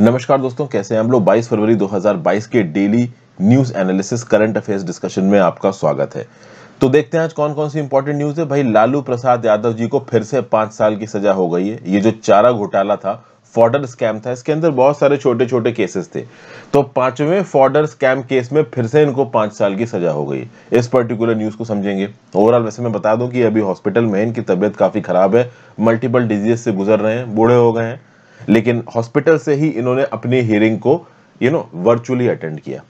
नमस्कार दोस्तों कैसे हैं हम लोग 22 फरवरी 2022 के daily news analysis current affairs discussion में आपका स्वागत है तो देखते हैं आज कौन कौन सी इंपॉर्टेंट न्यूज है भाई लालू प्रसाद यादव जी को फिर से पांच साल की सजा हो गई है ये जो चारा घोटाला था फॉर्डर स्कैम था इसके अंदर बहुत सारे छोटे छोटे केसेस थे तो पांचवें फॉर्डर स्कैम केस में फिर से इनको पांच साल की सजा हो गई इस पर्टिकुलर न्यूज को समझेंगे ओवरऑल वैसे मैं बता दूं कि अभी हॉस्पिटल में इनकी तबियत काफी खराब है मल्टीपल डिजीज से गुजर रहे हैं बूढ़े हो गए हैं लेकिन हॉस्पिटल से ही इन्होंने अपनी हियरिंग को यू नो वर्चुअली अटेंड किया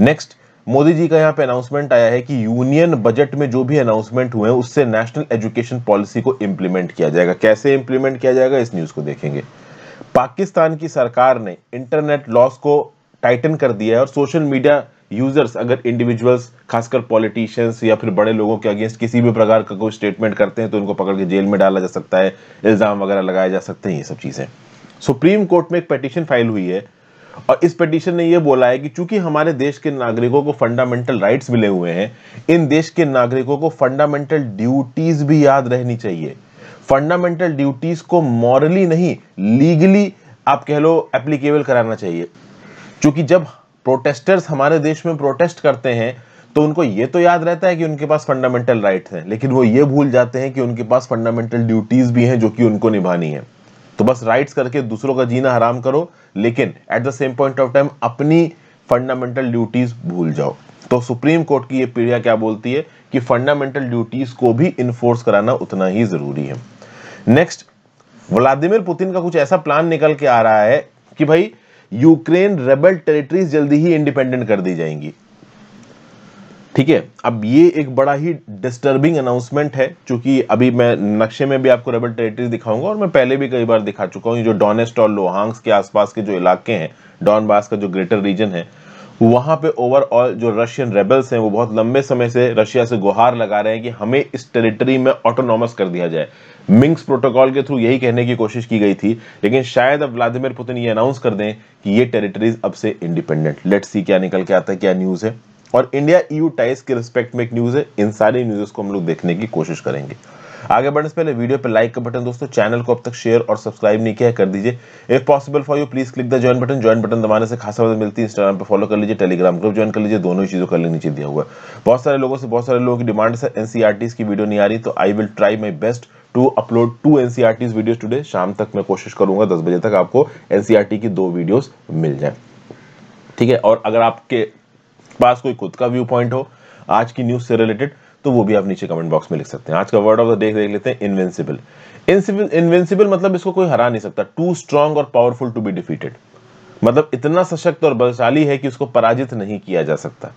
नेक्स्ट मोदी जी का यहाँ पे अनाउंसमेंट आया है कि यूनियन बजट में जो भी अनाउंसमेंट हुए हैं उससे नेशनल एजुकेशन पॉलिसी को इम्प्लीमेंट किया जाएगा कैसे इम्प्लीमेंट किया जाएगा इस न्यूज़ को देखेंगे पाकिस्तान की सरकार ने इंटरनेट लॉस को टाइटन कर दिया है और सोशल मीडिया यूजर्स अगर इंडिविजुअल्स खासकर पॉलिटिशियंस या फिर बड़े लोगों के अगेंस्ट किसी भी प्रकार का कोई स्टेटमेंट करते हैं तो उनको पकड़ के जेल में डाला जा सकता है इल्ज़ाम वगैरह लगाए जा सकते हैं ये सब चीज़ें सुप्रीम कोर्ट में एक पटिशन फाइल हुई है और इस पटिशन ने यह बोला है कि चूंकि हमारे देश के नागरिकों को फंडामेंटल राइट्स मिले हुए हैं इन देश के नागरिकों को फंडामेंटल ड्यूटीज भी याद रहनी चाहिए फंडामेंटल ड्यूटीज को मॉरली नहीं लीगली आप कह लो एप्लीकेबल कराना चाहिए क्योंकि जब प्रोटेस्टर्स हमारे देश में प्रोटेस्ट करते हैं तो उनको ये तो याद रहता है कि उनके पास फंडामेंटल राइट्स हैं लेकिन वो ये भूल जाते हैं कि उनके पास फंडामेंटल ड्यूटीज भी हैं जो कि उनको निभानी है तो बस राइट्स करके दूसरों का जीना हराम करो लेकिन at the same point of time अपनी फंडामेंटल ड्यूटीज भूल जाओ तो सुप्रीम कोर्ट की ये पीढ़िया क्या बोलती है कि फंडामेंटल ड्यूटीज को भी इन्फोर्स कराना उतना ही जरूरी है नेक्स्ट व्लादिमिर पुतिन का कुछ ऐसा प्लान निकल के आ रहा है कि भाई यूक्रेन रेबल टेरिटरीज जल्दी ही इंडिपेंडेंट कर दी जाएंगी ठीक है अब ये एक बड़ा ही डिस्टर्बिंग अनाउंसमेंट है चूंकि अभी मैं नक्शे में भी आपको रेबल टेरिटरी दिखाऊंगा और मैं पहले भी कई बार दिखा चुका हूँ जो डॉनेस्ट और लोहांग्स के आसपास के जो इलाके हैं डॉनबास का जो ग्रेटर रीजन है वहां पे ओवरऑल जो रशियन रेबल्स हैं वो बहुत लंबे समय से रशिया से गुहार लगा रहे हैं कि हमें इस टेरिटरी में ऑटोनॉमस कर दिया जाए मिंग्स प्रोटोकॉल के थ्रू यही कहने की कोशिश की गई थी लेकिन शायद अब व्लादिमिर पुतिन ये अनाउंस कर दें कि ये टेरिटरीज अब से इंडिपेंडेंट लेट्स सी क्या निकल के आता है क्या न्यूज़ है और इंडिया ईयू टाइस के रिस्पेक्ट में एक न्यूज़ है इन सारी न्यूज़ को हम लोग देखने की कोशिश करेंगे आगे बढ़ने से पहले वीडियो पे लाइक का बटन दोस्तों चैनल को अब तक शेयर और सब्सक्राइब नहीं किया कर दीजिए if possible for you please click the join button join button दबाने से खासा मदद मिलती है इंस्टाग्राम पे फॉलो कर लीजिए टेलीग्राम ग्रुप ज्वाइन कर लीजिए दोनों चीज़ों का लिंक नीचे दिया हुआ है बहुत सारे लोगों से बहुत सारे लोगों की डिमांड है एनसीआर की वीडियो नहीं आ रही तो I will try my best to upload two NCR videos today शाम तक मैं कोशिश करूंगा दस बजे तक आपको एनसीआर e की दो वीडियो मिल जाए ठीक है और अगर आपके पास कोई खुद का व्यू पॉइंट हो आज की न्यूज से रिलेटेड तो वो भी आप नीचे कमेंट बॉक्स में लिख सकते हैं आज का वर्ड ऑफ द डे देख लेते हैं इनविंसिबल इनविंसिबल मतलब इसको कोई हरा नहीं सकता टू स्ट्रांग और पावरफुल टू बी डिफीटेड मतलब इतना सशक्त और बलशाली है कि उसको पराजित नहीं किया जा सकता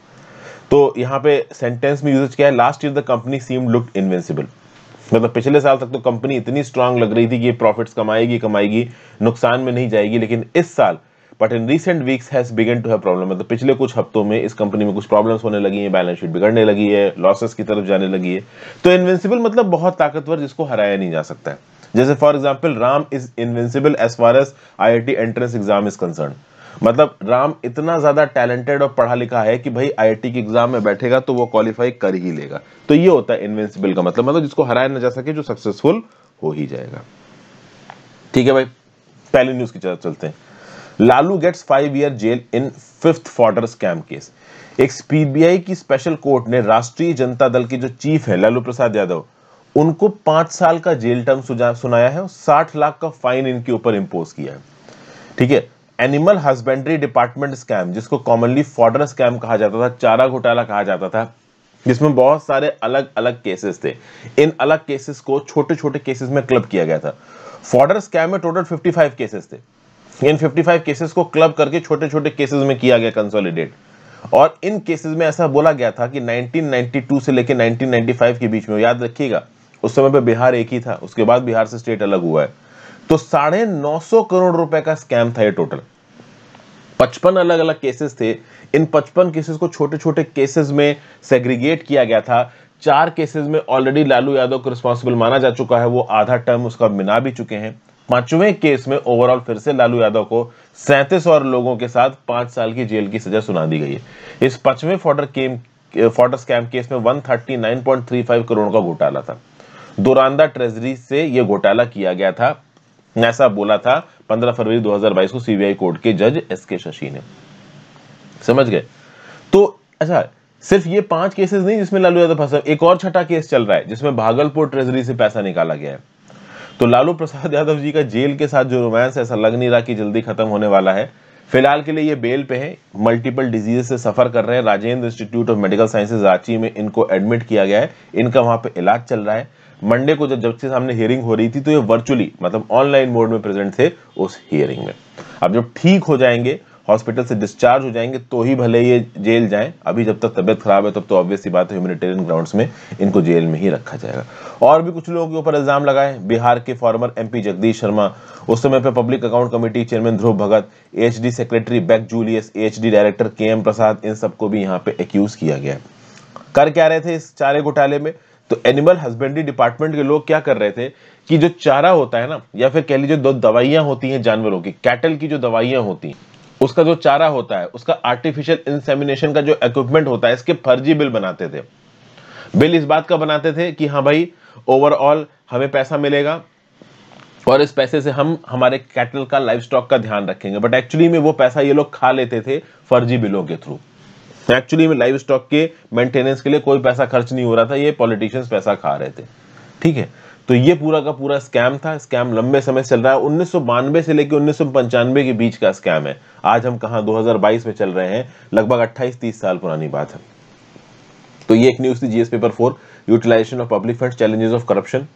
तो यहाँ पे सेंटेंस में यूजेज क्या है last year the company seem look invincible मतलब पिछले साल तक तो कंपनी इतनी स्ट्रांग लग रही थी कि प्रॉफिट्स कमाएगी कमाएगी नुकसान में नहीं जाएगी लेकिन इस साल but in recent weeks has begun to have problem मतलब पिछले कुछ हफ्तों में इस कंपनी में कुछ प्रॉब्लम्स होने लगी हैं बैलेंस शीट बिगड़ने लगी है लॉसेस की तरफ जाने लगी है तो इन्वेंसिबल मतलब बहुत ताकतवर जिसको हराया नहीं जा सकता है जैसे for example Ram is invincible as far as I entrance exam is concern मतलब राम इतना ज्यादा टैलेंटेड और पढ़ा लिखा है कि भाई आईआईटी के एग्जाम में बैठेगा तो वो क्वालिफाई कर ही लेगा तो ये होता है इन्वेंसिबल का मतलब मतलब जिसको हराया ना जा सके जो सक्सेसफुल हो ही जाएगा ठीक है भाई पहली न्यूज की तरफ चलते हैं Lalu gets five year jail in fifth fodder scam case एक पीबीआई की स्पेशल कोर्ट ने राष्ट्रीय जनता दल की जो चीफ है लालू प्रसाद यादव उनको पांच साल का जेल टर्म सुनाया है और साठ लाख का फाइन इनके ऊपर इंपोज किया है ठीक है एनिमल हस्बेंड्री डिपार्टमेंट स्कैम जिसको कॉमनली फॉर्डर स्कैम कहा जाता था चारा घोटाला कहा जाता था जिसमें बहुत सारे अलग अलग केसेस थे इन अलग केसेस को छोटे छोटे केसेस में क्लब किया गया था फॉर्डर स्कैम में टोटल फिफ्टी केसेस थे इन 55 केसेस को क्लब करके छोटे छोटे केसेस में किया गया कंसोलिडेट और इन केसेस में ऐसा बोला गया था कि 1992 से लेकर 1995 के बीच में याद रखिएगा उस समय पे बिहार एक ही था उसके बाद बिहार से स्टेट अलग हुआ है तो साढ़े नौ सौ करोड़ रुपए का स्कैम था ये टोटल पचपन अलग अलग केसेस थे इन पचपन केसेस को छोटे छोटे केसेस में सेग्रीगेट किया गया था चार केसेस में ऑलरेडी लालू यादव को रिस्पॉन्सिबल माना जा चुका है वो आधा टर्म उसका मिना भी चुके हैं पांचवें केस में ओवरऑल फिर से लालू यादव को सैंतीस और लोगों के साथ पांच साल की जेल की सजा सुना दी गई है इस पांचवें fodder scam fodder scam case में वन करोड़ का घोटाला था दोरानदा ट्रेजरी से यह घोटाला किया गया था ऐसा बोला था 15 फरवरी 2022 को सीबीआई कोर्ट के जज एस के शशि ने समझ गए तो अच्छा सिर्फ ये पांच केसेस नहीं जिसमें लालू यादव फंसा एक और छठा केस चल रहा है जिसमें भागलपुर ट्रेजरी से पैसा निकाला गया है तो लालू प्रसाद यादव जी का जेल के साथ जो रोमांस ऐसा लग नहीं रहा कि जल्दी खत्म होने वाला है फिलहाल के लिए ये बेल पे हैं मल्टीपल डिजीज से सफर कर रहे हैं Rajendra institute of medical sciences Ranchi में इनको एडमिट किया गया है इनका वहां पे इलाज चल रहा है मंडे को जब जब के सामने हियरिंग हो रही थी तो ये वर्चुअली मतलब ऑनलाइन मोड में प्रेजेंट थे उस हियरिंग में अब जब ठीक हो जाएंगे हॉस्पिटल से डिस्चार्ज हो जाएंगे तो ही भले ये जेल जाएं अभी जब तक तबियत खराब है तब तो ऑब्वियस ही बात है ह्यूमिटेरियन ग्राउंड्स में इनको जेल में ही रखा जाएगा और भी कुछ लोगों के ऊपर इल्जाम लगाए बिहार के फॉर्मर एमपी जगदीश शर्मा उस समय पर public account committee chairman Dhruv Bhagat a secretary Beck Julius a director K M Prasad इन सबको भी यहाँ पे एक्यूज किया गया कर क्या रहे थे इस चारे घोटाले में तो एनिमल हस्बेंड्री डिपार्टमेंट के लोग क्या कर रहे थे कि जो चारा होता है ना या फिर कह लीजिए दो दवाइयां होती हैं जानवरों की कैटल की जो दवाइयां होती हैं उसका जो चारा होता है उसका आर्टिफिशियल इंसेमिनेशन का जो इक्विपमेंट होता है इसके फर्जी बिल बनाते थे बिल इस बात का बनाते थे कि हाँ भाई ओवरऑल हमें पैसा मिलेगा और इस पैसे से हम हमारे कैटल का लाइफ स्टॉक का ध्यान रखेंगे बट एक्चुअली में वो पैसा ये लोग खा लेते थे फर्जी बिलों के थ्रू एक्चुअली में लाइफ स्टॉक के मेंटेनेंस के लिए कोई पैसा खर्च नहीं हो रहा था ये पॉलिटिशियंस पैसा खा रहे थे ठीक है तो ये पूरा का पूरा स्कैम था स्कैम लंबे समय चल रहा है उन्नीस से लेकर उन्नीस के बीच का स्कैम है आज हम कहा 2022 में चल रहे हैं लगभग 28-30 साल पुरानी बात है तो ये एक न्यूज थी GS paper four utilization of public fund challenges of corruption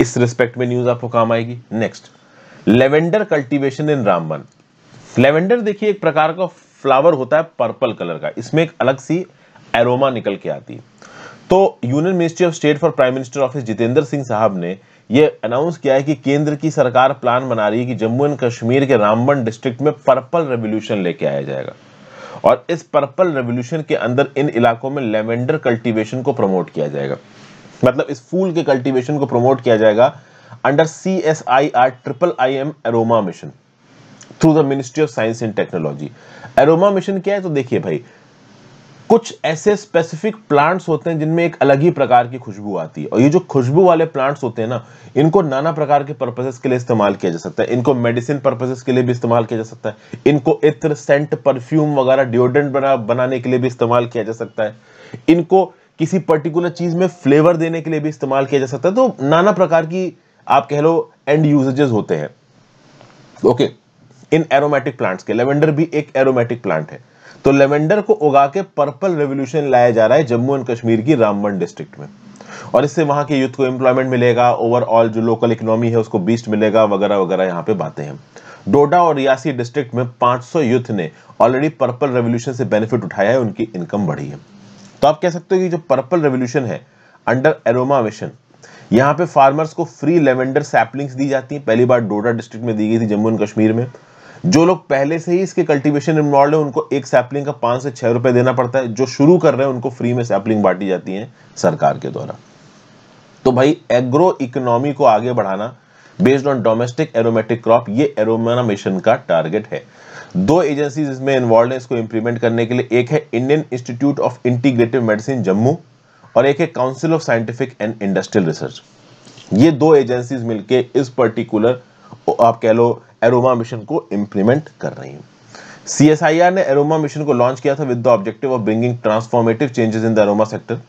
इस रिस्पेक्ट में न्यूज आपको काम आएगी next lavender cultivation in Ramban lavender देखिए एक प्रकार का फ्लावर होता है पर्पल कलर का इसमें एक अलग सी एरोमा निकल के आती है तो union ministry of state for prime minister office Jitendra Singh साहब ने यह अनाउंस किया है कि केंद्र की सरकार प्लान बना रही है कि जम्मू एंड कश्मीर के रामबन डिस्ट्रिक्ट में पर्पल रेवोल्यूशन लेके आया जाएगा और इस पर्पल रेवोल्यूशन के अंदर इन इलाकों में लेवेंडर कल्टीवेशन को प्रमोट किया जाएगा मतलब इस फूल के कल्टीवेशन को प्रमोट किया जाएगा under C S I R triple I M aroma mission through the ministry of science and technology aroma mission क्या है तो देखिए भाई कुछ ऐसे स्पेसिफिक प्लांट्स होते हैं जिनमें एक अलग ही प्रकार की खुशबू आती है और ये जो खुशबू वाले प्लांट्स होते हैं ना इनको नाना प्रकार के पर्पजेस के लिए इस्तेमाल किया जा सकता है इनको मेडिसिन पर्पजेस के लिए भी इस्तेमाल किया जा सकता है इनको इत्र सेंट परफ्यूम वगैरह डिओड्रेंट बना बनाने के लिए भी इस्तेमाल किया जा सकता है इनको किसी पर्टिकुलर चीज में फ्लेवर देने के लिए भी इस्तेमाल किया जा सकता है तो नाना प्रकार की आप कह लो एंड यूजेजेस होते हैं ओके इन एरोमेटिक प्लांट्स के लेवेंडर भी एक एरोमेटिक प्लांट है तो लेवेंडर को उगा के पर्पल रेवोल्यूशन लाया जा रहा है जम्मू एंड कश्मीर की रामबन डिस्ट्रिक्ट में और इससे वहां के यूथ को एम्प्लॉयमेंट मिलेगा ओवरऑल जो लोकल इकोनॉमी है उसको बीस्ट मिलेगा वगैरह वगैरह यहाँ पे बातें हैं डोडा और रियासी डिस्ट्रिक्ट में 500 यूथ ने ऑलरेडी पर्पल रेवोल्यूशन से बेनिफिट उठाया है उनकी इनकम बढ़ी है तो आप कह सकते हो कि जो पर्पल रेवोल्यूशन है अंडर एरोमा मिशन यहाँ पे फार्मर्स को फ्री लेवेंडर सैपलिंग्स दी जाती हैं पहली बार डोडा डिस्ट्रिक्ट में दी गई थी जम्मू एंड कश्मीर में जो लोग पहले से ही इसके कल्टीवेशन इन्वॉल्व है उनको एक सैपलिंग का पांच से छह रुपए देना पड़ता है जो शुरू कर रहे हैं उनको फ्री में सैपलिंग बांटी जाती है सरकार के द्वारा तो भाई एग्रो इकोनॉमी को आगे बढ़ाना based on domestic aromatic crop ये एरोमाना मिशन का टारगेट है दो एजेंसीज इसमें इन्वॉल्व है इसको इंप्लीमेंट करने के लिए एक है Indian institute of integrative medicine Jammu और एक है council of scientific and industrial research ये दो एजेंसीज मिलके इस पर्टिकुलर आप कह लो एरोमा मिशन को इम्प्लीमेंट कर रही हैं सी ने एरोमा मिशन को लॉन्च किया था with the objective of bringing transformative changes in the aroma sector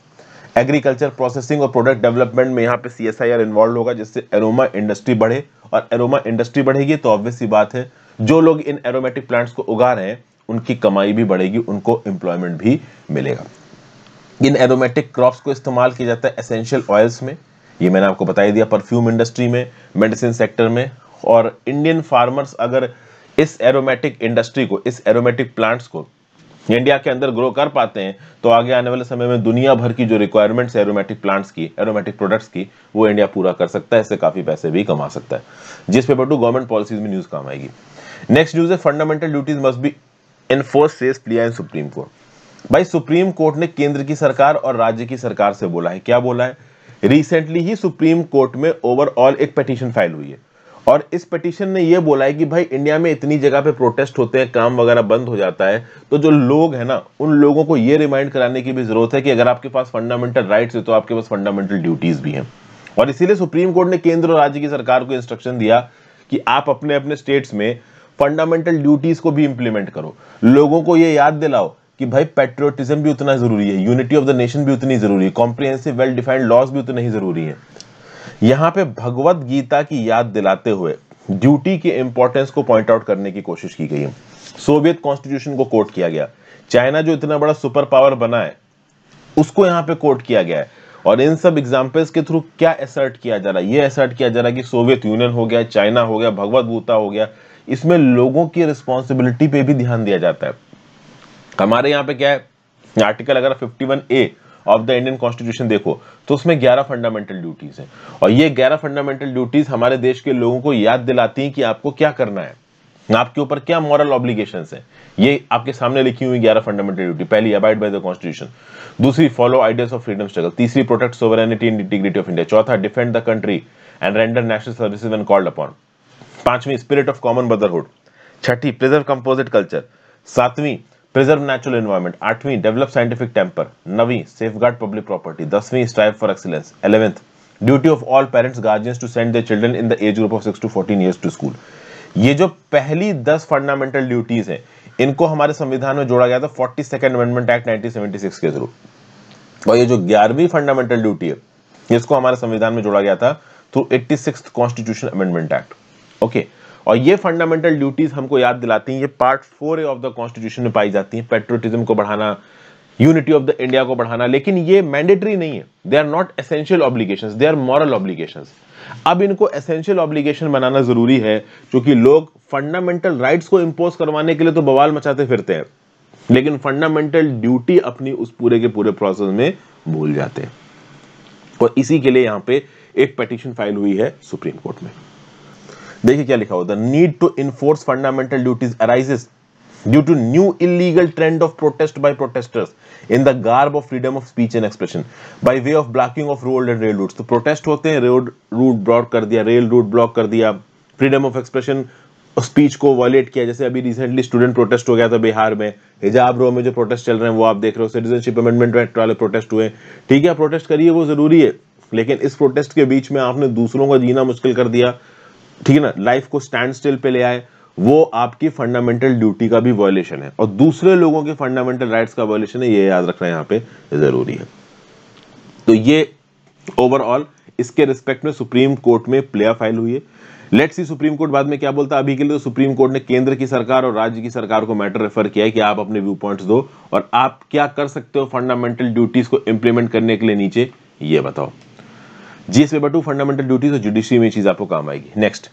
agriculture processing और प्रोडक्ट डेवलपमेंट में यहाँ पे सी एस इन्वॉल्व होगा जिससे एरोमा इंडस्ट्री बढ़े और एरोमा इंडस्ट्री बढ़ेगी तो ऑब्वियस ही बात है जो लोग इन एरोमेटिक प्लांट्स को उगा रहे हैं उनकी कमाई भी बढ़ेगी उनको एम्प्लॉयमेंट भी मिलेगा इन एरोमेटिक क्रॉप्स को इस्तेमाल किया जाता है एसेंशियल ऑयल्स में ये मैंने आपको बताई दिया परफ्यूम इंडस्ट्री में मेडिसिन सेक्टर में और इंडियन फार्मर्स अगर इस एरोमेटिक इंडस्ट्री को इस एरोमेटिक प्लांट्स को इंडिया के अंदर ग्रो कर पाते हैं तो आगे आने वाले समय में दुनिया भर की जो रिक्वायरमेंट्स है एरोमेटिक प्लांट्स की एरोमेटिक प्रोडक्ट्स की वो इंडिया पूरा कर सकता है इससे काफी पैसे भी कमा सकता है GS paper two government policies में न्यूज काम आएगी नेक्स्ट न्यूज है fundamental duties must be enforce face plea in supreme court भाई सुप्रीम कोर्ट ने केंद्र की सरकार और राज्य की सरकार से बोला है क्या बोला है रिसेंटली ही सुप्रीम कोर्ट में ओवरऑल एक पटिशन फाइल हुई है और इस पिटिशन ने यह बोला है कि भाई इंडिया में इतनी जगह पे प्रोटेस्ट होते हैं काम वगैरह बंद हो जाता है तो जो लोग हैं ना उन लोगों को यह रिमाइंड कराने की भी जरूरत है कि अगर आपके पास फंडामेंटल राइट्स है तो आपके पास फंडामेंटल ड्यूटीज भी हैं और इसीलिए सुप्रीम कोर्ट ने केंद्र और राज्य की सरकार को इंस्ट्रक्शन दिया कि आप अपने अपने स्टेट्स में फंडामेंटल ड्यूटीज को भी इंप्लीमेंट करो लोगों को यह याद दिलाओ कि भाई पेट्रियोटिज्म भी उतना जरूरी है यूनिटी ऑफ द नेशन भी उतनी जरूरी है कॉम्प्रिहेंसिव वेल डिफाइंड लॉज भी उतने ही जरूरी है यहाँ पे भगवत गीता की याद दिलाते हुए ड्यूटी के इंपॉर्टेंस को पॉइंट आउट करने की कोशिश की गई है सोवियत कॉन्स्टिट्यूशन को कोट किया गया चाइना जो इतना बड़ा सुपर पावर बना है उसको यहाँ पे कोट किया गया है और इन सब एग्जाम्पल्स के थ्रू क्या असर्ट किया जा रहा है यह असर्ट किया जा रहा है कि सोवियत यूनियन हो गया चाइना हो गया भगवत गीता हो गया इसमें लोगों की रिस्पॉन्सिबिलिटी पे भी ध्यान दिया जाता है हमारे यहाँ पे क्या है आर्टिकल अगर fifty one A of the Indian constitution देखो तो उसमें ग्यारह फंडामेंटल ड्यूटीज हैं और ये ग्यारह फंडामेंटल ड्यूटीज हमारे देश के लोगों को याद दिलाती हैं कि आपको क्या करना है आपके ऊपर क्या मॉरल ऑब्लिगेशन है ये आपके सामने लिखी हुई ग्यारह फंडामेंटल ड्यूटी पहली अबाइड बाय द कॉन्स्टिट्यूशन दूसरी follow ideas of freedom struggle तीसरी protect sovereignty and integrity of India चौथा defend the country and render national services and called upon पांचवी स्पिरिट ऑफ कॉमन ब्रदरहुड छठी preserve composite culture सातवीं preserve natural environment आठवीं develop scientific temper नवी safe public property दसवीं strive for excellence eleventh duty of all parents guardians to send the children in the age group of six to fourteen years to school ये जो पहली दस fundamental duties है इनको हमारे संविधान में जोड़ा गया था forty second amendment act nineteen seventy six के थ्रू और ये जो ग्यारहवीं फंडामेंटल ड्यूटी है इसको हमारे संविधान में जोड़ा गया था through eighty six constitution amendment act okay okay. और ये फंडामेंटल ड्यूटीज़ हमको याद दिलाती हैं ये part four of the constitution में पाई जाती हैं पेट्रोटिज्म को बढ़ाना यूनिटी ऑफ द इंडिया को बढ़ाना लेकिन ये मैंडेटरी नहीं है they are not essential obligation they are moral obligation अब इनको एसेंशियल ऑब्लिगेशन बनाना जरूरी है क्योंकि लोग फंडामेंटल राइट्स को इम्पोज करवाने के लिए तो बवाल मचाते फिरते हैं लेकिन फंडामेंटल ड्यूटी अपनी उस पूरे के पूरे प्रोसेस में भूल जाते हैं और इसी के लिए यहां पे एक पटिशन फाइल हुई है सुप्रीम कोर्ट में देखिए क्या लिखा हो the need to enforce fundamental duties arises due to new illegal trend of protest by protesters in the garb of freedom of speech and expression by way of blocking of road and rail route तो protest होते हैं road root block कर दिया rail route block कर दिया freedom of expression speech को violate किया जैसे अभी रिसेंटली स्टूडेंट प्रोटेस्ट हो गया था बिहार में हिजाब रो में जो प्रोटेस्ट चल रहे हैं वो आप देख रहे हो सिटीजनशिप अमेंडमेंट एक्ट वाले प्रोटेस्ट हुए ठीक है प्रोटेस्ट करिए वो जरूरी है लेकिन इस प्रोटेस्ट के बीच में आपने दूसरों का जीना मुश्किल कर दिया ठीक है ना लाइफ को स्टैंड स्टिल पे ले आए वो आपकी फंडामेंटल ड्यूटी का भी वॉयलेशन है और दूसरे लोगों के फंडामेंटल राइट्स का वॉयलेशन है ये याद रखना यहाँ पे जरूरी है तो ये ओवरऑल इसके रिस्पेक्ट में सुप्रीम कोर्ट में प्लेयर फाइल हुई है लेट्स सी सुप्रीम कोर्ट बाद में क्या बोलता है अभी के लिए तो सुप्रीम कोर्ट ने केंद्र की सरकार और राज्य की सरकार को मैटर रेफर किया है कि आप अपने व्यू पॉइंट्स दो और आप क्या कर सकते हो फंडामेंटल ड्यूटीज को इंप्लीमेंट करने के लिए नीचे ये बताओ GS paper two fundamental duties और जुडिशरी में चीज आपको काम आएगी नेक्स्ट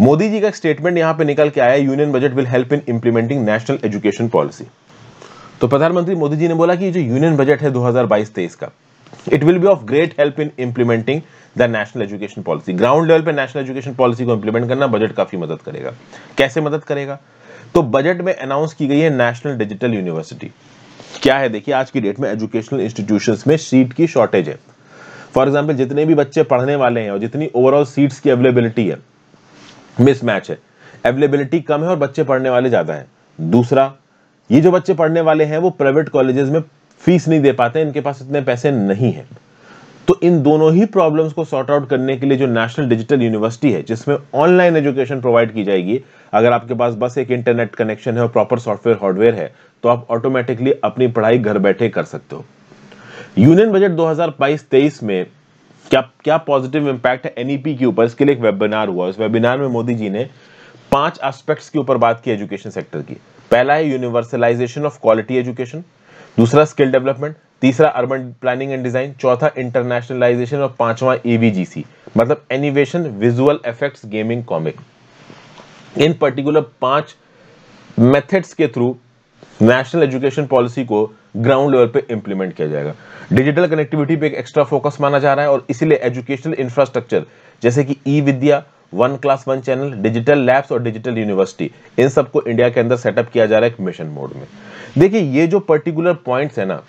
मोदी जी का स्टेटमेंट यहाँ पे निकल के आया union budget will help in implementing national education policy तो प्रधानमंत्री मोदी जी ने बोला कि जो यूनियन बजट है 2022-23 का it will be of great help in implementing the national education policy ground level पे नेशनल एजुकेशन पॉलिसी को इंप्लीमेंट करना बजट काफी मदद करेगा कैसे मदद करेगा तो बजट में अनाउंस की गई है नेशनल डिजिटल यूनिवर्सिटी क्या है देखिए आज की डेट में एजुकेशनल इंस्टीट्यूशन में सीट की शॉर्टेज है फॉर एग्जाम्पल जितने भी बच्चे पढ़ने वाले हैं और जितनी ओवरऑल सीट्स की अवेलेबिलिटी है मिसमैच है अवेलेबिलिटी कम है और बच्चे पढ़ने वाले ज़्यादा हैं दूसरा ये जो बच्चे पढ़ने वाले हैं वो प्राइवेट कॉलेजेस में फीस नहीं दे पाते इनके पास इतने पैसे नहीं है तो इन दोनों ही प्रॉब्लम्स को सॉर्ट आउट करने के लिए जो नेशनल डिजिटल यूनिवर्सिटी है जिसमें ऑनलाइन एजुकेशन प्रोवाइड की जाएगी अगर आपके पास बस एक इंटरनेट कनेक्शन है और प्रॉपर सॉफ्टवेयर हार्डवेयर है तो आप ऑटोमेटिकली अपनी पढ़ाई घर बैठे कर सकते हो यूनियन बजट 2022-23 में क्या क्या पॉजिटिव इम्पैक्ट है एनईपी e के ऊपर इसके लिए एक वेबिनार हुआ उस वेबिनार में मोदी जी ने पांच एस्पेक्ट्स के ऊपर बात की एजुकेशन सेक्टर की पहला है यूनिवर्सलाइजेशन ऑफ क्वालिटी एजुकेशन दूसरा स्किल डेवलपमेंट तीसरा अर्बन प्लानिंग एंड डिजाइन चौथा इंटरनेशनलाइजेशन और पांचवा एवीजीसी e मतलब animation visual effects gaming comic इन पर्टिकुलर पांच मेथड्स के थ्रू नेशनल एजुकेशन पॉलिसी को ग्राउंड लेवल पे इंप्लीमेंट किया जाएगा डिजिटल कनेक्टिविटी पे एक एक्स्ट्रा फोकस माना जा रहा है और इसीलिए एजुकेशनल इंफ्रास्ट्रक्चर जैसे कि e Vidya one class one channel digital labs और डिजिटल यूनिवर्सिटी इन सबको इंडिया के अंदर सेटअप किया जा रहा है एक मिशन मोड में देखिए ये जो पर्टिकुलर पॉइंट्स है ना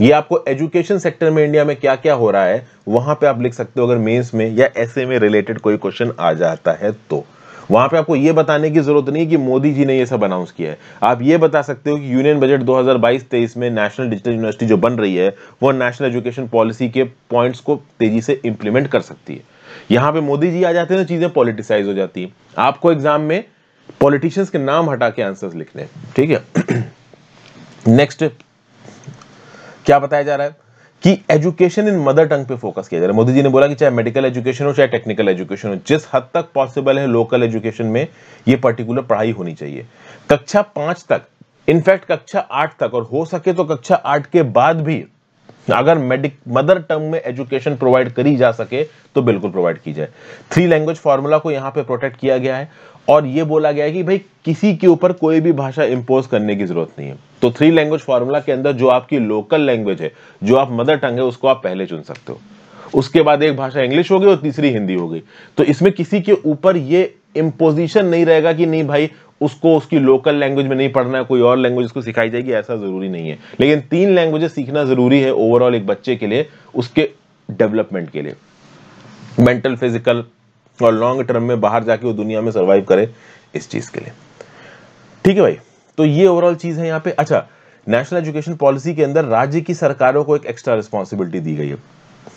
ये आपको एजुकेशन सेक्टर में इंडिया में क्या क्या हो रहा है वहां पे आप लिख सकते हो अगर मेंस में या ऐसे में रिलेटेड कोई क्वेश्चन आ जाता है तो वहां पे आपको ये बताने की जरूरत नहीं कि मोदी जी ने ये सब अनाउंस किया है आप ये बता सकते हो कि यूनियन बजट 2022-23 में नेशनल डिजिटल यूनिवर्सिटी जो बन रही है वो नेशनल एजुकेशन पॉलिसी के पॉइंट्स को तेजी से इंप्लीमेंट कर सकती है यहां पे मोदी जी आ जाते हैं तो चीजें पॉलिटिसाइज हो जाती है आपको एग्जाम में पॉलिटिशियंस के नाम हटा के आंसर लिखने ठीक है नेक्स्ट क्या बताया जा रहा है कि एजुकेशन इन मदर टंग पे फोकस किया जा रहा है मोदी जी ने बोला कि चाहे मेडिकल एजुकेशन हो चाहे टेक्निकल एजुकेशन हो जिस हद तक पॉसिबल है लोकल एजुकेशन में ये पर्टिकुलर पढ़ाई होनी चाहिए कक्षा पांच तक इनफैक्ट कक्षा आठ तक और हो सके तो कक्षा आठ के बाद भी अगर मेडिक मदर टंग में एजुकेशन प्रोवाइड करी जा सके तो बिल्कुल प्रोवाइड की जाए थ्री लैंग्वेज फार्मूला को यहाँ पे प्रोटेक्ट किया गया है और ये बोला गया है कि भाई किसी के ऊपर कोई भी भाषा इंपोज करने की जरूरत नहीं है तो थ्री लैंग्वेज फार्मूला के अंदर जो आपकी लोकल लैंग्वेज है जो आप मदर टंग है उसको आप पहले चुन सकते हो उसके बाद एक भाषा इंग्लिश होगी और तीसरी हिंदी होगी तो इसमें किसी के ऊपर ये इम्पोजिशन नहीं रहेगा कि नहीं भाई उसको उसकी लोकल लैंग्वेज में नहीं पढ़ना है कोई और लैंग्वेज उसको सिखाई जाएगी ऐसा ज़रूरी नहीं है लेकिन तीन लैंग्वेजेस सीखना ज़रूरी है ओवरऑल एक बच्चे के लिए उसके डेवलपमेंट के लिए मेंटल फिजिकल और लॉन्ग टर्म में बाहर जाके वो दुनिया में सर्वाइव करे इस चीज़ के लिए ठीक है भाई तो ये ओवरऑल चीज़ है यहाँ पे अच्छा नेशनल एजुकेशन पॉलिसी के अंदर राज्य की सरकारों को एक एक्स्ट्रा रिस्पॉन्सिबिलिटी दी गई है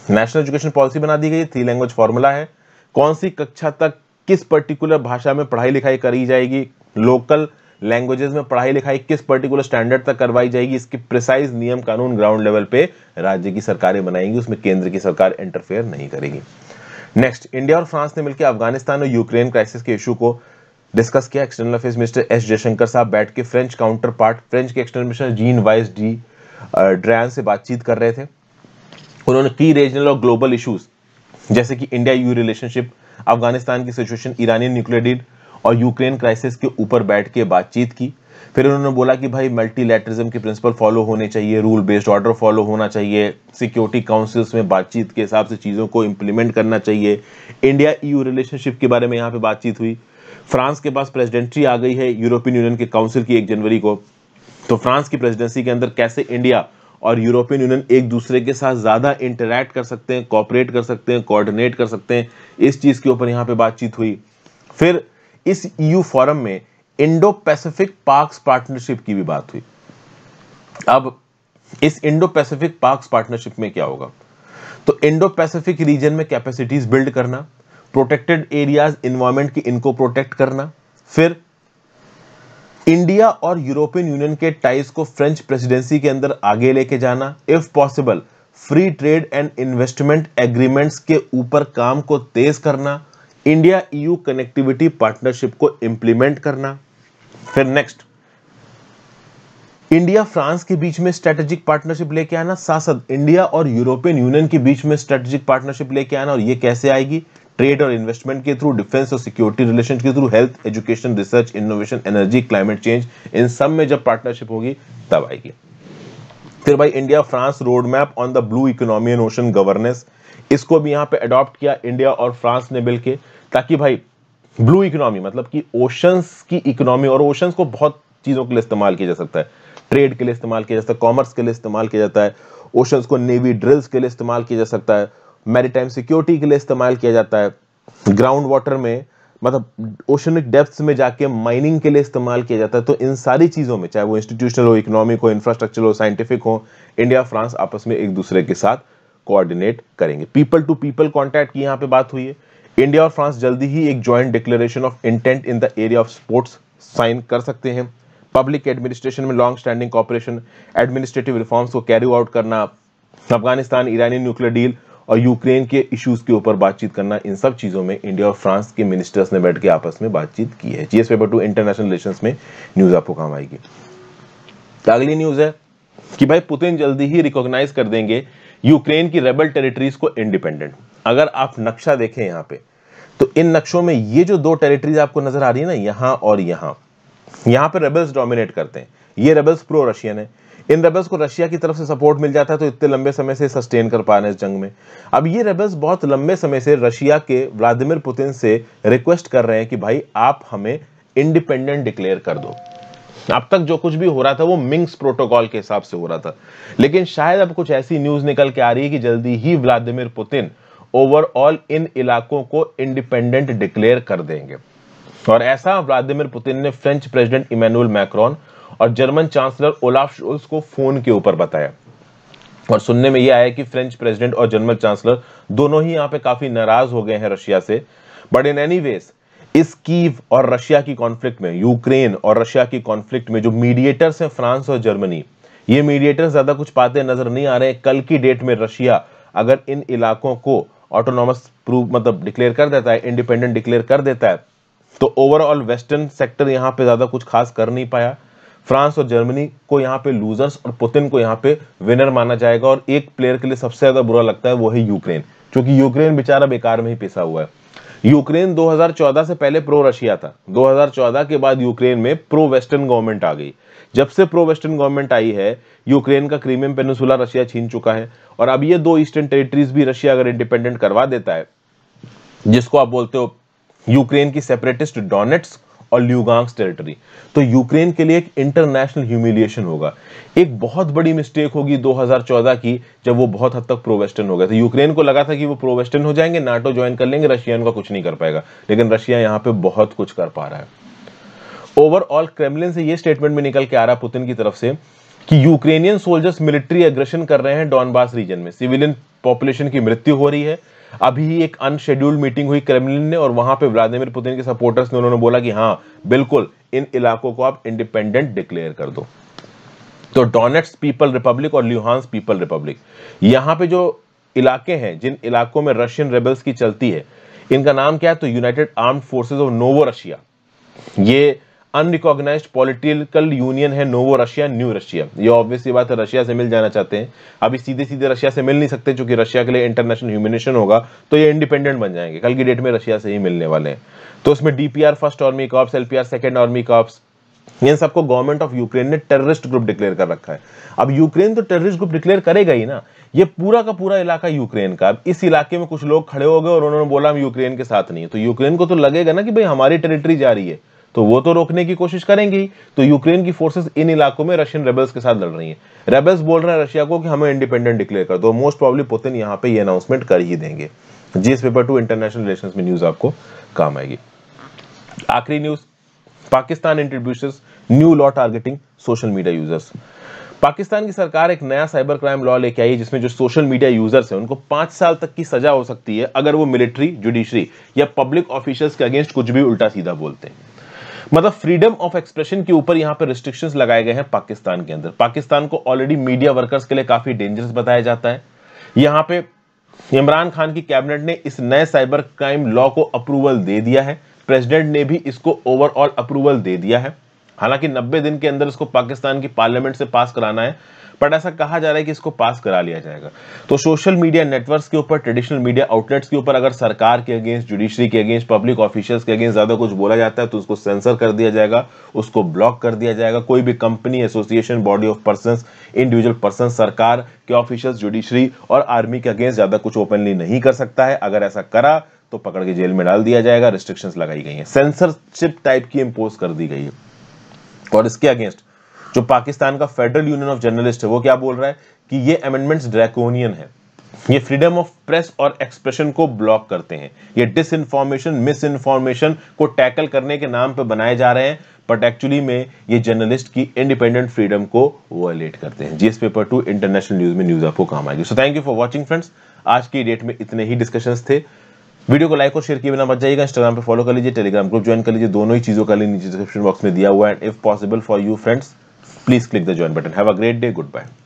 नेशनल एजुकेशन पॉलिसी बना दी गई है थ्री लैंग्वेज फॉर्मूला है कौन सी कक्षा तक किस पर्टिकुलर भाषा में पढ़ाई लिखाई करी जाएगी लोकल लैंग्वेजेस में पढ़ाई लिखाई किस पर्टिकुलर स्टैंडर्ड तक करवाई जाएगी इसके प्रिसाइज नियम कानून ग्राउंड लेवल पे राज्य की सरकारें बनाएंगी उसमें केंद्र की सरकार इंटरफेयर नहीं करेगी नेक्स्ट इंडिया और फ्रांस ने मिलकर अफगानिस्तान और यूक्रेन क्राइसिस के इशू को डिस्कस किया external affair minister S Jaishankar साहब बैठ के फ्रेंच काउंटर पार्ट फ्रेंच के external minister Jean Yves Le Drian से बातचीत कर रहे थे उन्होंने की रीजनल और ग्लोबल इशूज जैसे कि इंडिया यू रिलेशनशिप अफगानिस्तान की सिचुएशन ईरानी न्यूक्लियर डील और यूक्रेन क्राइसिस के ऊपर बैठ के बातचीत की फिर उन्होंने बोला कि भाई मल्टीलेटरिज्म के प्रिंसिपल फॉलो होने चाहिए रूल बेस्ड ऑर्डर फॉलो होना चाहिए सिक्योरिटी काउंसिल्स में बातचीत के हिसाब से चीज़ों को इंप्लीमेंट करना चाहिए इंडिया ईयू रिलेशनशिप के बारे में यहाँ पे बातचीत हुई फ्रांस के पास प्रेसिडेंट्री आ गई है यूरोपियन यूनियन के काउंसिल की एक जनवरी को तो फ्रांस की प्रेसिडेंसी के अंदर कैसे इंडिया और यूरोपियन यूनियन एक दूसरे के साथ ज़्यादा इंटरैक्ट कर सकते हैं कॉपरेट कर सकते हैं कोऑर्डिनेट कर सकते हैं इस चीज़ के ऊपर यहाँ पे बातचीत हुई फिर इस ईयू e फोरम में इंडो पैसिफिक पार्क्स पार्टनरशिप की भी बात हुई अब इस इंडो पैसिफिक पार्क्स पार्टनरशिप में क्या होगा तो इंडो पैसिफिक रीजन में कैपेसिटीज बिल्ड करना प्रोटेक्टेड एरियाज इन्वायरमेंट की इनको प्रोटेक्ट करना फिर इंडिया और यूरोपियन यूनियन के टाइज को फ्रेंच प्रेसिडेंसी के अंदर आगे लेके जाना if possible free trade and investment agreements के ऊपर काम को तेज करना इंडिया ईयू कनेक्टिविटी पार्टनरशिप को इंप्लीमेंट करना फिर नेक्स्ट इंडिया फ्रांस के बीच में स्ट्रेटेजिक पार्टनरशिप लेके आना साथ साथ इंडिया और यूरोपियन यूनियन के बीच में स्ट्रेटेजिक पार्टनरशिप लेके आना और ये कैसे आएगी ट्रेड और इन्वेस्टमेंट के थ्रू डिफेंस और सिक्योरिटी रिलेशन के through health education research innovation energy climate change इन सब में जब पार्टनरशिप होगी तब आएगी फिर भाई India France roadmap on the blue economy and ocean governance इसको भी यहां पे अडॉप्ट किया इंडिया और फ्रांस ने मिल के ताकि भाई ब्लू इकोनॉमी मतलब कि ओशंस की इकोनॉमी और ओशंस को बहुत चीज़ों के लिए इस्तेमाल किया जा सकता है ट्रेड के लिए इस्तेमाल किया जा सकता है कॉमर्स के लिए इस्तेमाल किया जाता है ओशंस को नेवी ड्रिल्स के लिए इस्तेमाल किया जा सकता है मेरी सिक्योरिटी के लिए इस्तेमाल किया जाता है ग्राउंड वाटर में मतलब ओशनिक डेप्थ में जाके माइनिंग के लिए इस्तेमाल किया जाता है तो इन सारी चीज़ों में चाहे वो इंस्टीट्यूशनल हो इकोनॉमिक हो इंफ्रास्ट्रक्चर हो साइंटिफिक हो इंडिया फ्रांस आपस में एक दूसरे के साथ कोऑर्डिनेट करेंगे पीपल टू पीपल कॉन्टैक्ट की यहाँ पे बात हुई है इंडिया और फ्रांस जल्दी ही एक joint declaration of intent in the area of sports sign कर सकते हैं पब्लिक एडमिनिस्ट्रेशन में long standing cooperation administrative reforms को कैरी आउट करना अफगानिस्तान ईरानी न्यूक्लियर डील और यूक्रेन के इश्यूज के ऊपर बातचीत करना इन सब चीज़ों में इंडिया और फ्रांस के मिनिस्टर्स ने बैठ के आपस में बातचीत की है GS paper two international relation में न्यूज़ आपको काम आएगी अगली न्यूज़ है कि भाई पुतिन जल्दी ही रिकॉग्नाइज कर देंगे यूक्रेन की रेबल टेरिटरीज को इंडिपेंडेंट अगर आप नक्शा देखें यहां पे तो इन नक्शों में ये जो दो टेरिटरीज आपको नजर आ रही है ना यहां और यहां यहां पे रेबल्स डोमिनेट करते हैं ये रेबल्स प्रो रशियन है इन रेबल्स को रशिया की तरफ से सपोर्ट मिल जाता है तो इतने लंबे समय से सस्टेन कर पा रहे हैं इस जंग में अब ये रेबल्स बहुत लंबे समय से रशिया के व्लादिमिर पुतिन से रिक्वेस्ट कर रहे हैं कि भाई आप हमें इंडिपेंडेंट डिक्लेयर कर दो अब तक जो कुछ भी हो रहा था वो मिंग्स प्रोटोकॉल के हिसाब से हो रहा था लेकिन शायद अब कुछ ऐसी न्यूज निकल के आ रही है कि जल्दी ही व्लादिमिर पुतिन ओवरऑल इन इलाकों को इंडिपेंडेंट डिक्लेयर कर देंगे और ऐसा व्लादिमिर पुतिन ने फ्रेंच प्रेसिडेंट इमैनुअल मैक्रॉन और जर्मन चांसलर ओलाफ शोल्स को फोन के ऊपर बताया और सुनने में यह आया कि फ्रेंच प्रेसिडेंट और जर्मन चांसलर दोनों ही यहां पे काफी नाराज हो गए हैं रशिया से बट इन एनी वेज इस कीव और रशिया की कॉन्फ्लिक्ट में यूक्रेन और रशिया की कॉन्फ्लिक्ट में जो मीडिएटर्स हैं फ्रांस और जर्मनी ये मीडिएटर ज्यादा कुछ पाते नजर नहीं आ रहे हैं कल की डेट में रशिया अगर इन इलाकों को ऑटोनॉमस प्रूव मतलब डिक्लेयर कर देता है इंडिपेंडेंट डिक्लेयर कर देता है तो ओवरऑल वेस्टर्न सेक्टर यहां पे ज्यादा कुछ खास कर नहीं पाया फ्रांस और जर्मनी को यहाँ पे लूजर्स और पुतिन को यहाँ पे विनर माना जाएगा और एक प्लेयर के लिए सबसे ज्यादा बुरा लगता है वो है यूक्रेन क्योंकि यूक्रेन बेचारा बेकार में ही पिसा हुआ है यूक्रेन 2014 से पहले प्रो रशिया था 2014 के बाद यूक्रेन में प्रो वेस्टर्न गवर्नमेंट आ गई जब से प्रो वेस्टर्न गवर्नमेंट आई है यूक्रेन का क्रीमियम पेनुसुला रशिया छीन चुका है और अब ये दो ईस्टर्न टेरिटरीज भी रशिया अगर इंडिपेंडेंट करवा देता है जिसको आप बोलते हो यूक्रेन की सेपरेटिस्ट डोनेट्स और ल्यूगांग्स टेरिटरी तो यूक्रेन के लिए एक इंटरनेशनल ह्यूमिलिएशन होगा एक बहुत बड़ी मिस्टेक होगी 2014 की जब वो बहुत हद तक प्रोवेस्टर्न हो गए थे यूक्रेन को लगा था कि वो प्रोवेस्टर्न हो जाएंगे नाटो ज्वाइन कर लेंगे रशिया उनका कुछ नहीं कर पाएगा लेकिन रशिया यहां पर बहुत कुछ कर पा रहा है ओवरऑल क्रेमलिन से यह स्टेटमेंट भी निकल के आ रहा पुतिन की तरफ से कि यूक्रेनियन सोल्जर्स मिलिट्री एग्रेशन कर रहे हैं डॉनबास रीजन में सिविलियन पॉपुलेशन की मृत्यु हो रही है अभी एक अनशेड्यूल्ड मीटिंग हुई क्रेमलिन ने और वहां पे व्लादिमीर पुतिन के सपोर्टर्स ने उन्होंने बोला कि हाँ बिल्कुल इन इलाकों को आप इंडिपेंडेंट डिक्लेयर कर दो तो डोनेट्स पीपल रिपब्लिक और ल्यूहांस पीपल रिपब्लिक यहां पे जो इलाके हैं जिन इलाकों में रशियन रेबल्स की चलती है इनका नाम क्या है तो united armed forces of Novo Russia ये अनरिकॉग्नाइज पॉलिटिकल यूनियन है नोवो रशिया न्यू रशिया ये ऑब्वियसली बात है रशिया से मिल जाना चाहते हैं अभी सीधे सीधे रशिया से मिल नहीं सकते चूंकि रशिया के लिए इंटरनेशनल ह्यूमिनेशन होगा तो ये इंडिपेंडेंट बन जाएंगे कल की डेट में रशिया से ही मिलने वाले हैं तो उसमें DPR first army corps LPR second army corps इन सबको गवर्नमेंट ऑफ यूक्रेन ने टेररिस्ट ग्रुप डिक्लेयर कर रखा है अब यूक्रेन तो टेररिस्ट ग्रुप डिक्लेयर करेगा ही ना ये पूरा का पूरा इलाका यूक्रेन का अब इस इलाके में कुछ लोग खड़े हो गए और उन्होंने बोला हम यूक्रेन के साथ नहीं है तो यूक्रेन को तो लगेगा ना कि भाई हमारी टेरिटरी जा रही है तो वो तो रोकने की कोशिश करेंगी तो यूक्रेन की फोर्सेस इन इलाकों में रशियन रेबल्स के साथ लड़ रही हैं रेबल्स बोल रहे हैं रशिया को कि हमें इंडिपेंडेंट डिक्लेयर कर दो मोस्ट प्रॉब्ली पुतिन यहाँ पे ये अनाउंसमेंट कर ही देंगे GS paper two international relation में न्यूज आपको काम आएगी आखिरी news Pakistan introduces new law targeting social media users Pakistan की सरकार एक नया साइबर क्राइम लॉ लेके आई है जिसमें जो सोशल मीडिया यूजर्स हैं उनको पांच साल तक की सजा हो सकती है अगर वो मिलिट्री जुडिशरी या पब्लिक ऑफिशियल्स के अगेंस्ट कुछ भी उल्टा सीधा बोलते हैं मतलब फ्रीडम ऑफ एक्सप्रेशन के ऊपर यहाँ पे रिस्ट्रिक्शन लगाए गए हैं पाकिस्तान के अंदर पाकिस्तान को ऑलरेडी मीडिया वर्कर्स के लिए काफी डेंजरस बताया जाता है यहाँ पे इमरान खान की कैबिनेट ने इस नए साइबर क्राइम लॉ को अप्रूवल दे दिया है प्रेसिडेंट ने भी इसको ओवरऑल अप्रूवल दे दिया है हालांकि 90 दिन के अंदर इसको पाकिस्तान की पार्लियामेंट से पास कराना है बट ऐसा कहा जा रहा है कि इसको पास करा लिया जाएगा तो सोशल मीडिया नेटवर्क के ऊपर ट्रेडिशनल मीडिया आउटलेट्स के ऊपर अगर सरकार के अगेंस्ट जुडिशरी के अगेंस्ट पब्लिक ऑफिशियल्स के अगेंस्ट ज्यादा कुछ बोला जाता है तो उसको सेंसर कर दिया जाएगा उसको ब्लॉक कर दिया जाएगा कोई भी company association body of person individual person सरकार के ऑफिशियल्स जुडिशरी और आर्मी के अगेंस्ट ज्यादा कुछ ओपनली नहीं कर सकता है अगर ऐसा करा तो पकड़ के जेल में डाल दिया जाएगा रिस्ट्रिक्शंस लगाई गई हैं सेंसरशिप टाइप की इम्पोज कर दी गई है और इसके अगेंस्ट जो पाकिस्तान का फेडरल यूनियन ऑफ जर्नलिस्ट है वो क्या बोल रहा है कि ये अमेंडमेंट्स ड्रैकोनियन है ये फ्रीडम ऑफ प्रेस और एक्सप्रेशन को ब्लॉक करते हैं ये डिस इन्फॉर्मेशन मिस इन्फॉर्मेशन को टैकल करने के नाम पर बनाए जा रहे हैं बट एक्चुअली में ये जर्नलिस्ट की इंडिपेंडेंट फ्रीडम को वायलेट करते हैं GS paper two international news में न्यूज आपको काम आएगी so thank you for watching friends आज की डेट में इतने ही डिस्कशन थे वीडियो को लाइक और शेयर किए बिना मत जाइएगा इंस्टाग्राम पर फॉलो कर लीजिए टेलीग्राम ग्रुप ज्वाइन कर लीजिए दोनों ही चीजों का लिंक नीचे डिस्क्रिप्शन बॉक्स में दिया हुआ है and if possible for you friends Please click the join button. Have a great day. Goodbye.